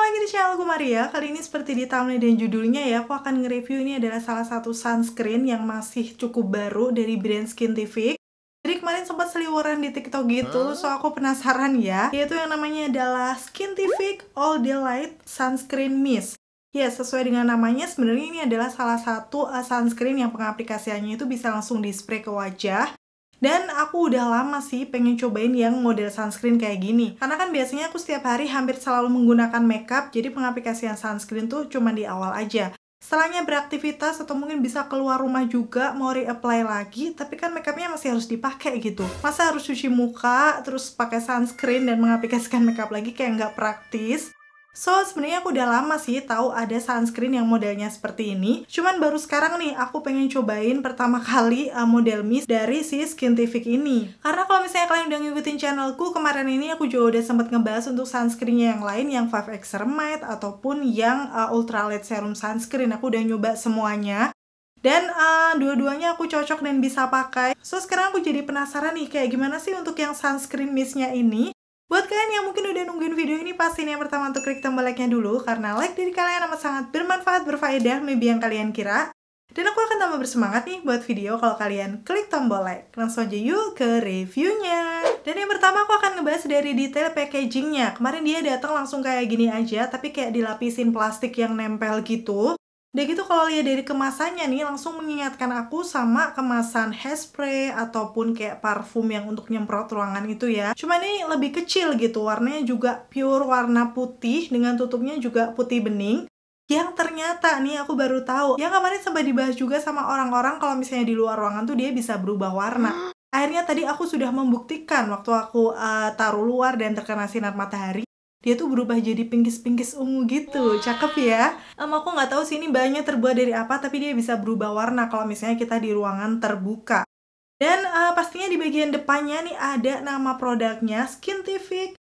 Ketemu lagi di channel gue Maria. Kali ini seperti di thumbnail dan judulnya ya, aku akan nge-review ini adalah salah satu sunscreen yang masih cukup baru dari brand Skintific. Jadi kemarin sempat seliwuran di TikTok gitu, so aku penasaran ya. Yaitu yang namanya adalah Skintific All Day Light Sunscreen Mist. Ya, sesuai dengan namanya, sebenarnya ini adalah salah satu uh, sunscreen yang pengaplikasiannya itu bisa langsung di-spray ke wajah dan aku udah lama sih pengen cobain yang model sunscreen kayak gini. Karena kan biasanya aku setiap hari hampir selalu menggunakan makeup, jadi pengaplikasian sunscreen tuh cuma di awal aja. Setelahnya beraktivitas atau mungkin bisa keluar rumah juga mau reapply lagi, tapi kan makeupnya masih harus dipakai gitu. Masa harus cuci muka, terus pakai sunscreen dan mengaplikasikan makeup lagi kayak nggak praktis. So, sebenarnya aku udah lama sih tahu ada sunscreen yang modelnya seperti ini. Cuman baru sekarang nih aku pengen cobain pertama kali uh, model mist dari si Skintific ini. Karena kalau misalnya kalian udah ngikutin channelku, kemarin ini aku juga udah sempet ngebahas untuk sunscreennya yang lain yang 5X Remite ataupun yang uh, eh, Ultralight Serum Sunscreen. Aku udah nyoba semuanya. Dan uh, dua-duanya aku cocok dan bisa pakai. So, sekarang aku jadi penasaran nih kayak gimana sih untuk yang sunscreen mistnya ini Buat kalian yang mungkin udah nungguin video ini, pasti ini yang pertama untuk klik tombol like-nya dulu, karena like dari kalian amat sangat bermanfaat, berfaedah, maybe yang kalian kira. Dan aku akan tambah bersemangat nih buat video kalau kalian klik tombol like. Langsung aja yuk ke reviewnya. Dan yang pertama aku akan ngebahas dari detail packagingnya. Kemarin dia datang langsung kayak gini aja, tapi kayak dilapisin plastik yang nempel gitu. Udah gitu kalau lihat dari kemasannya nih langsung mengingatkan aku sama kemasan hairspray ataupun kayak parfum yang untuk nyemprot ruangan itu ya. Cuma ini lebih kecil gitu, warnanya juga pure warna putih dengan tutupnya juga putih bening. Yang ternyata nih aku baru tahu, yang kemarin sempat dibahas juga sama orang-orang kalau misalnya di luar ruangan tuh dia bisa berubah warna. Akhirnya tadi aku sudah membuktikan waktu aku uh, taruh luar dan terkena sinar matahari dia tuh berubah jadi pinggis-pinggis ungu gitu cakep ya um, aku nggak tahu sih ini bahannya terbuat dari apa tapi dia bisa berubah warna kalau misalnya kita di ruangan terbuka dan uh, pastinya di bagian depannya nih ada nama produknya Skintific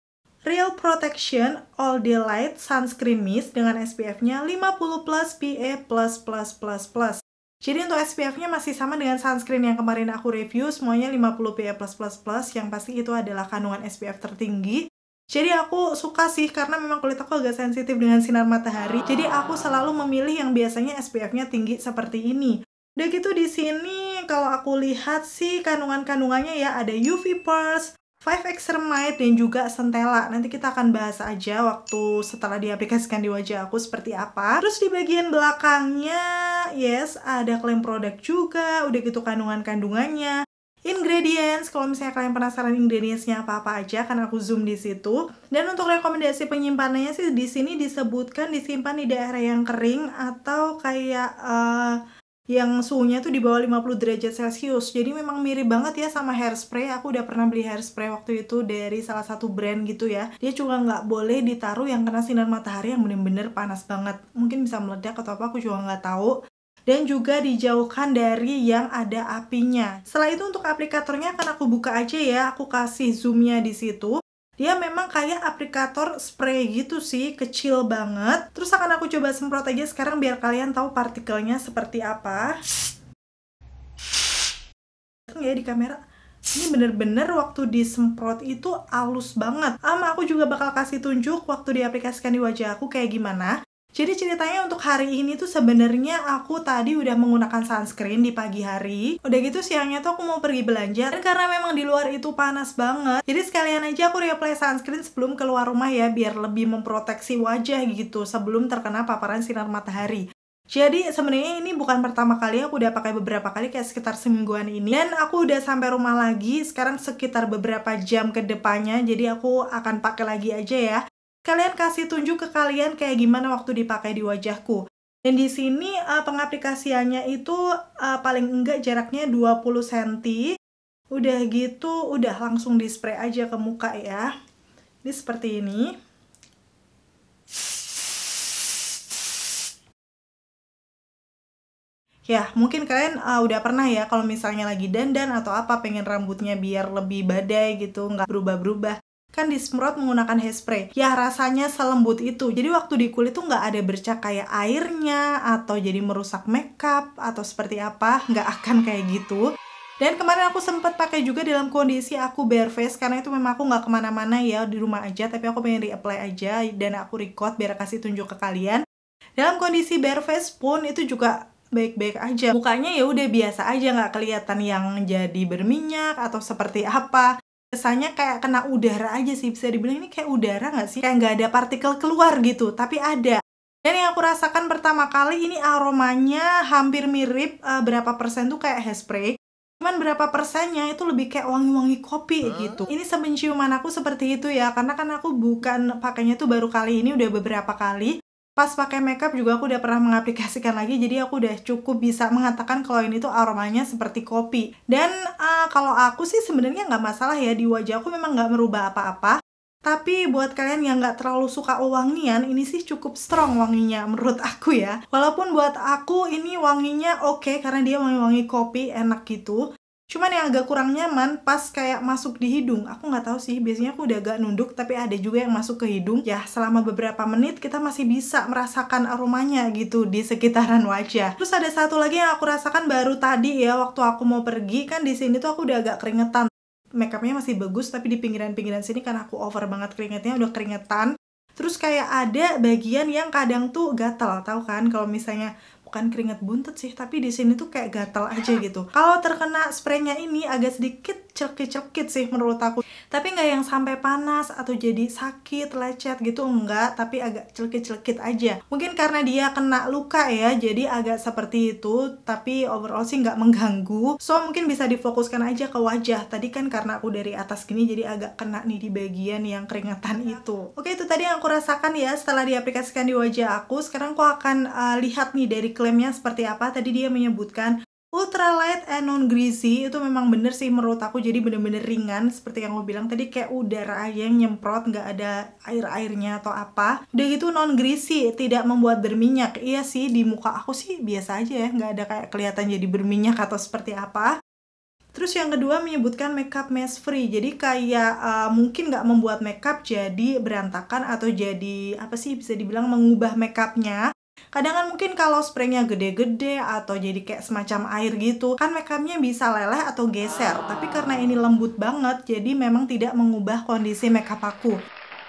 Real Protection All Day Light Sunscreen Mist dengan SPF-nya 50 plus PA+++++. E jadi untuk SPF-nya masih sama dengan sunscreen yang kemarin aku review, semuanya 50 PA+++, e yang pasti itu adalah kandungan SPF tertinggi jadi aku suka sih karena memang kulit aku agak sensitif dengan sinar matahari. Ah. Jadi aku selalu memilih yang biasanya SPF-nya tinggi seperti ini. Udah gitu di sini kalau aku lihat sih kandungan-kandungannya ya ada UV Pearls, 5 x Ceramide, dan juga Centella. Nanti kita akan bahas aja waktu setelah diaplikasikan di wajah aku seperti apa. Terus di bagian belakangnya, yes, ada klaim produk juga, udah gitu kandungan-kandungannya ingredients. Kalau misalnya kalian penasaran ingredientsnya apa-apa aja, karena aku zoom di situ. Dan untuk rekomendasi penyimpanannya sih di sini disebutkan disimpan di daerah yang kering atau kayak uh, yang suhunya tuh di bawah 50 derajat Celcius. Jadi memang mirip banget ya sama hairspray. Aku udah pernah beli hairspray waktu itu dari salah satu brand gitu ya. Dia juga nggak boleh ditaruh yang kena sinar matahari yang bener-bener panas banget. Mungkin bisa meledak atau apa, aku juga nggak tahu dan juga dijauhkan dari yang ada apinya. Setelah itu untuk aplikatornya akan aku buka aja ya, aku kasih zoomnya di situ. Dia memang kayak aplikator spray gitu sih, kecil banget. Terus akan aku coba semprot aja sekarang biar kalian tahu partikelnya seperti apa. Ya di kamera ini bener-bener waktu disemprot itu halus banget. Ama aku juga bakal kasih tunjuk waktu diaplikasikan di wajah aku kayak gimana. Jadi ceritanya untuk hari ini tuh sebenarnya aku tadi udah menggunakan sunscreen di pagi hari. Udah gitu siangnya tuh aku mau pergi belanja. Dan karena memang di luar itu panas banget. Jadi sekalian aja aku reapply sunscreen sebelum keluar rumah ya biar lebih memproteksi wajah gitu sebelum terkena paparan sinar matahari. Jadi sebenarnya ini bukan pertama kali aku udah pakai beberapa kali kayak sekitar semingguan ini dan aku udah sampai rumah lagi sekarang sekitar beberapa jam ke depannya jadi aku akan pakai lagi aja ya kalian kasih tunjuk ke kalian kayak gimana waktu dipakai di wajahku. Dan di sini uh, pengaplikasiannya itu uh, paling enggak jaraknya 20 cm. Udah gitu, udah langsung di aja ke muka ya. Ini seperti ini. Ya, mungkin kalian uh, udah pernah ya kalau misalnya lagi dandan atau apa pengen rambutnya biar lebih badai gitu, nggak berubah-berubah kan disemprot menggunakan hairspray ya rasanya selembut itu jadi waktu di kulit tuh nggak ada bercak kayak airnya atau jadi merusak makeup atau seperti apa nggak akan kayak gitu dan kemarin aku sempat pakai juga dalam kondisi aku bare face karena itu memang aku nggak kemana-mana ya di rumah aja tapi aku pengen reapply aja dan aku record biar kasih tunjuk ke kalian. Dalam kondisi bare face pun itu juga baik-baik aja mukanya ya udah biasa aja nggak kelihatan yang jadi berminyak atau seperti apa kesannya kayak kena udara aja sih bisa dibilang ini kayak udara nggak sih kayak nggak ada partikel keluar gitu tapi ada dan yang aku rasakan pertama kali ini aromanya hampir mirip uh, berapa persen tuh kayak hairspray cuman berapa persennya itu lebih kayak wangi-wangi kopi huh? gitu ini semenciuman aku seperti itu ya karena kan aku bukan pakainya tuh baru kali ini udah beberapa kali Pas pakai makeup juga aku udah pernah mengaplikasikan lagi, jadi aku udah cukup bisa mengatakan kalau ini tuh aromanya seperti kopi. Dan uh, kalau aku sih sebenarnya nggak masalah ya di wajah aku memang nggak merubah apa-apa. Tapi buat kalian yang nggak terlalu suka wangian, ini sih cukup strong wanginya menurut aku ya. Walaupun buat aku ini wanginya oke okay, karena dia wangi-wangi kopi, enak gitu. Cuman yang agak kurang nyaman pas kayak masuk di hidung. Aku nggak tahu sih, biasanya aku udah agak nunduk tapi ada juga yang masuk ke hidung. Ya, selama beberapa menit kita masih bisa merasakan aromanya gitu di sekitaran wajah. Ya. Terus ada satu lagi yang aku rasakan baru tadi ya waktu aku mau pergi kan di sini tuh aku udah agak keringetan. Makeupnya masih bagus tapi di pinggiran-pinggiran sini kan aku over banget keringetnya udah keringetan. Terus kayak ada bagian yang kadang tuh gatal, tau kan kalau misalnya bukan keringat buntet sih tapi di sini tuh kayak gatal aja gitu kalau terkena spraynya ini agak sedikit cekit-cekit sih menurut aku tapi nggak yang sampai panas atau jadi sakit lecet gitu enggak tapi agak celkit-celkit aja mungkin karena dia kena luka ya jadi agak seperti itu tapi overall sih nggak mengganggu so mungkin bisa difokuskan aja ke wajah tadi kan karena aku dari atas gini jadi agak kena nih di bagian yang keringetan itu oke itu tadi yang aku rasakan ya setelah diaplikasikan di wajah aku sekarang aku akan uh, lihat nih dari klaimnya seperti apa tadi dia menyebutkan ultra light and non greasy itu memang bener sih menurut aku jadi bener-bener ringan seperti yang aku bilang tadi kayak udara aja yang nyemprot nggak ada air-airnya atau apa udah gitu non greasy tidak membuat berminyak iya sih di muka aku sih biasa aja ya nggak ada kayak kelihatan jadi berminyak atau seperti apa Terus yang kedua menyebutkan makeup mess free. Jadi kayak uh, mungkin nggak membuat makeup jadi berantakan atau jadi apa sih bisa dibilang mengubah makeupnya kadang kan mungkin kalau springnya gede-gede atau jadi kayak semacam air gitu kan makeupnya bisa leleh atau geser tapi karena ini lembut banget jadi memang tidak mengubah kondisi makeup aku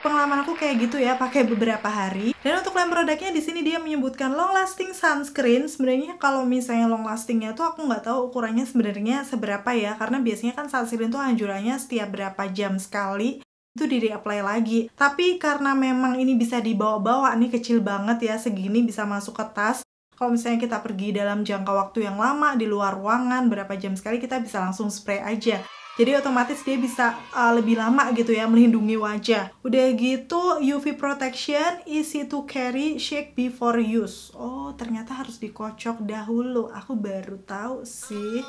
pengalaman aku kayak gitu ya pakai beberapa hari dan untuk lem produknya di sini dia menyebutkan long lasting sunscreen sebenarnya kalau misalnya long lastingnya tuh aku nggak tahu ukurannya sebenarnya seberapa ya karena biasanya kan sunscreen tuh anjurannya setiap berapa jam sekali itu di reapply lagi. Tapi karena memang ini bisa dibawa-bawa nih kecil banget ya segini bisa masuk ke tas. Kalau misalnya kita pergi dalam jangka waktu yang lama di luar ruangan berapa jam sekali kita bisa langsung spray aja. Jadi otomatis dia bisa uh, lebih lama gitu ya melindungi wajah. Udah gitu UV protection easy to carry, shake before use. Oh, ternyata harus dikocok dahulu. Aku baru tahu sih.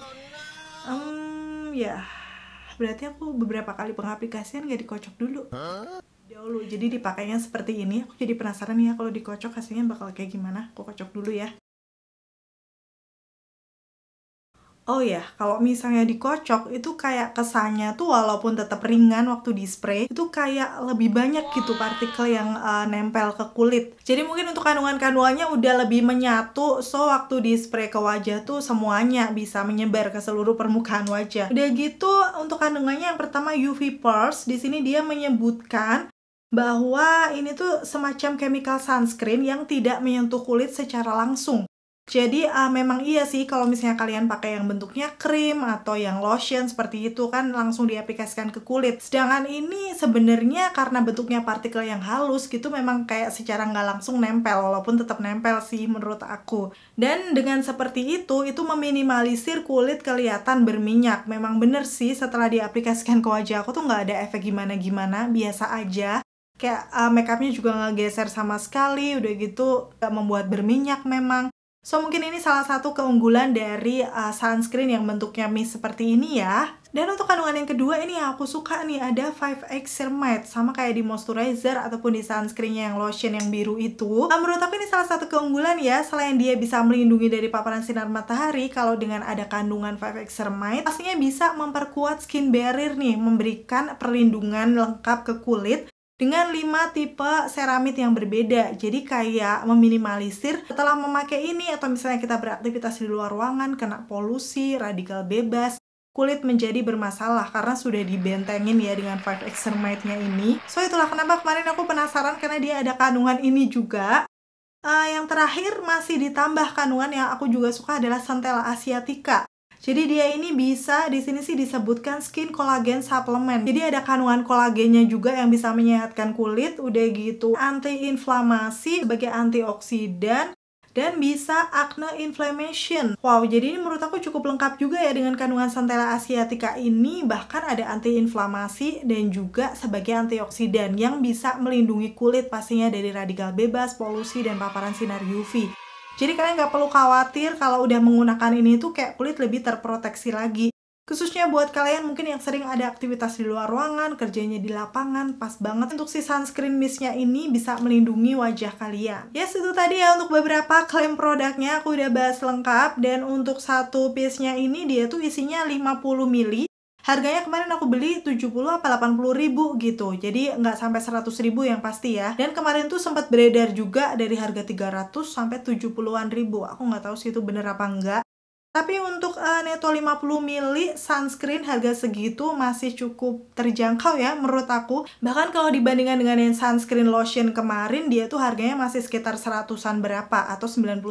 Um, ya. Yeah berarti aku beberapa kali pengaplikasian gak dikocok dulu dahulu jadi dipakainya seperti ini aku jadi penasaran ya kalau dikocok hasilnya bakal kayak gimana aku kocok dulu ya Oh ya, kalau misalnya dikocok itu kayak kesannya tuh walaupun tetap ringan waktu di spray itu kayak lebih banyak gitu partikel yang uh, nempel ke kulit. Jadi mungkin untuk kandungan-kandungannya udah lebih menyatu, so waktu di spray ke wajah tuh semuanya bisa menyebar ke seluruh permukaan wajah. Udah gitu untuk kandungannya yang pertama UV Pulse, di sini dia menyebutkan bahwa ini tuh semacam chemical sunscreen yang tidak menyentuh kulit secara langsung jadi uh, memang iya sih kalau misalnya kalian pakai yang bentuknya krim atau yang lotion seperti itu kan langsung diaplikasikan ke kulit. Sedangkan ini sebenarnya karena bentuknya partikel yang halus gitu memang kayak secara nggak langsung nempel walaupun tetap nempel sih menurut aku. Dan dengan seperti itu itu meminimalisir kulit kelihatan berminyak. Memang bener sih setelah diaplikasikan ke wajah aku tuh nggak ada efek gimana-gimana biasa aja kayak uh, ah, makeupnya juga nggak geser sama sekali udah gitu nggak membuat berminyak memang So mungkin ini salah satu keunggulan dari uh, sunscreen yang bentuknya mist seperti ini ya. Dan untuk kandungan yang kedua ini yang aku suka nih ada 5X Ceramide. sama kayak di moisturizer ataupun di sunscreennya yang lotion yang biru itu. Nah, menurut aku ini salah satu keunggulan ya selain dia bisa melindungi dari paparan sinar matahari kalau dengan ada kandungan 5X Ceramide, pastinya bisa memperkuat skin barrier nih memberikan perlindungan lengkap ke kulit dengan 5 tipe ceramid yang berbeda. Jadi kayak meminimalisir setelah memakai ini atau misalnya kita beraktivitas di luar ruangan kena polusi, radikal bebas, kulit menjadi bermasalah karena sudah dibentengin ya dengan 5 exermite-nya ini. So itulah kenapa kemarin aku penasaran karena dia ada kandungan ini juga. Uh, yang terakhir masih ditambah kandungan yang aku juga suka adalah Centella asiatica. Jadi dia ini bisa di sini sih disebutkan skin collagen supplement. Jadi ada kandungan kolagennya juga yang bisa menyehatkan kulit, udah gitu antiinflamasi sebagai antioksidan dan bisa acne inflammation. Wow, jadi ini menurut aku cukup lengkap juga ya dengan kandungan Centella asiatica ini bahkan ada antiinflamasi dan juga sebagai antioksidan yang bisa melindungi kulit pastinya dari radikal bebas, polusi dan paparan sinar UV. Jadi kalian nggak perlu khawatir kalau udah menggunakan ini tuh kayak kulit lebih terproteksi lagi. Khususnya buat kalian mungkin yang sering ada aktivitas di luar ruangan, kerjanya di lapangan, pas banget untuk si sunscreen mistnya ini bisa melindungi wajah kalian. Yes, ya, itu tadi ya untuk beberapa klaim produknya aku udah bahas lengkap dan untuk satu piece-nya ini dia tuh isinya 50 mili. Harganya kemarin aku beli 70 apa 80 ribu gitu. Jadi nggak sampai 100 ribu yang pasti ya. Dan kemarin tuh sempat beredar juga dari harga 300 sampai 70-an ribu. Aku nggak tahu sih itu bener apa enggak. Tapi untuk uh, neto 50 mili sunscreen harga segitu masih cukup terjangkau ya menurut aku. Bahkan kalau dibandingkan dengan yang sunscreen lotion kemarin dia tuh harganya masih sekitar seratusan berapa atau 99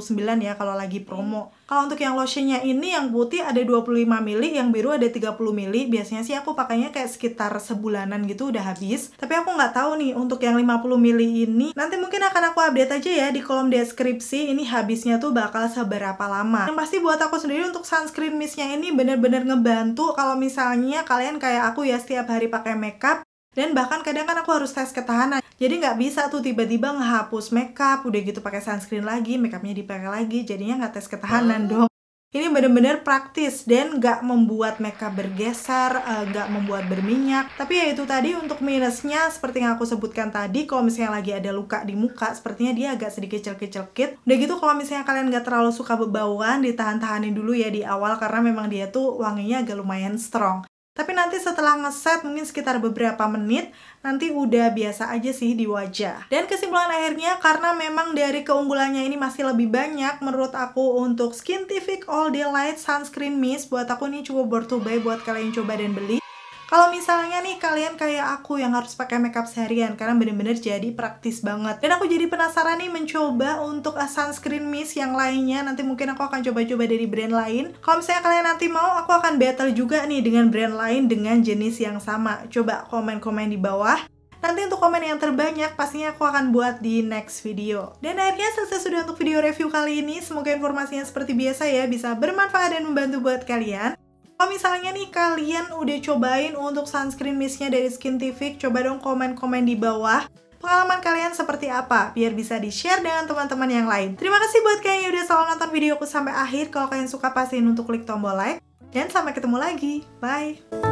ya kalau lagi promo. Kalau untuk yang lotionnya ini yang putih ada 25 ml, yang biru ada 30 ml. Biasanya sih aku pakainya kayak sekitar sebulanan gitu udah habis. Tapi aku nggak tahu nih untuk yang 50 ml ini nanti mungkin akan aku update aja ya di kolom deskripsi ini habisnya tuh bakal seberapa lama. Yang pasti buat aku sendiri untuk sunscreen mistnya ini bener-bener ngebantu kalau misalnya kalian kayak aku ya setiap hari pakai makeup dan bahkan kadang kan aku harus tes ketahanan. Jadi nggak bisa tuh tiba-tiba ngehapus makeup, udah gitu pakai sunscreen lagi, makeupnya dipakai lagi, jadinya nggak tes ketahanan oh. dong. Ini bener-bener praktis dan nggak membuat makeup bergeser, eh, nggak membuat berminyak. Tapi ya itu tadi untuk minusnya seperti yang aku sebutkan tadi, kalau misalnya lagi ada luka di muka, sepertinya dia agak sedikit celkit-celkit. Udah gitu kalau misalnya kalian nggak terlalu suka bebauan, ditahan-tahanin dulu ya di awal karena memang dia tuh wanginya agak lumayan strong. Tapi nanti setelah ngeset mungkin sekitar beberapa menit, nanti udah biasa aja sih di wajah. Dan kesimpulan akhirnya karena memang dari keunggulannya ini masih lebih banyak menurut aku untuk Skin Tific All Day Light Sunscreen Mist buat aku ini cukup worth to buy buat kalian coba dan beli. Kalau misalnya nih kalian kayak aku yang harus pakai makeup seharian karena bener-bener jadi praktis banget. Dan aku jadi penasaran nih mencoba untuk sunscreen mist yang lainnya. Nanti mungkin aku akan coba-coba dari brand lain. Kalau misalnya kalian nanti mau, aku akan battle juga nih dengan brand lain dengan jenis yang sama. Coba komen-komen di bawah. Nanti untuk komen yang terbanyak pastinya aku akan buat di next video. Dan akhirnya selesai sudah untuk video review kali ini. Semoga informasinya seperti biasa ya bisa bermanfaat dan membantu buat kalian. Kalau oh, misalnya nih kalian udah cobain untuk sunscreen mistnya dari Skintific, coba dong komen-komen di bawah pengalaman kalian seperti apa biar bisa di-share dengan teman-teman yang lain. Terima kasih buat kalian yang udah selalu nonton videoku sampai akhir. Kalau kalian suka pastiin untuk klik tombol like dan sampai ketemu lagi. Bye.